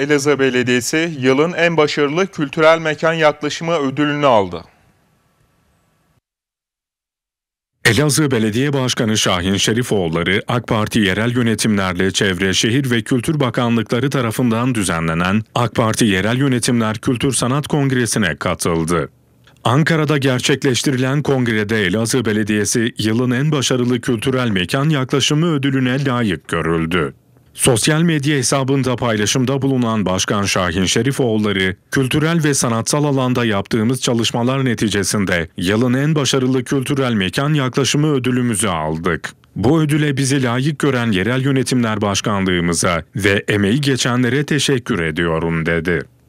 Elazığ Belediyesi yılın en başarılı kültürel mekan yaklaşımı ödülünü aldı. Elazığ Belediye Başkanı Şahin Şerifoğulları, AK Parti yerel yönetimlerle Çevre Şehir ve Kültür Bakanlıkları tarafından düzenlenen AK Parti Yerel Yönetimler Kültür Sanat Kongresi'ne katıldı. Ankara'da gerçekleştirilen kongrede Elazığ Belediyesi yılın en başarılı kültürel mekan yaklaşımı ödülüne layık görüldü. Sosyal medya hesabında paylaşımda bulunan Başkan Şahin Şerifoğulları, kültürel ve sanatsal alanda yaptığımız çalışmalar neticesinde yılın en başarılı kültürel mekan yaklaşımı ödülümüzü aldık. Bu ödüle bizi layık gören yerel yönetimler başkanlığımıza ve emeği geçenlere teşekkür ediyorum dedi.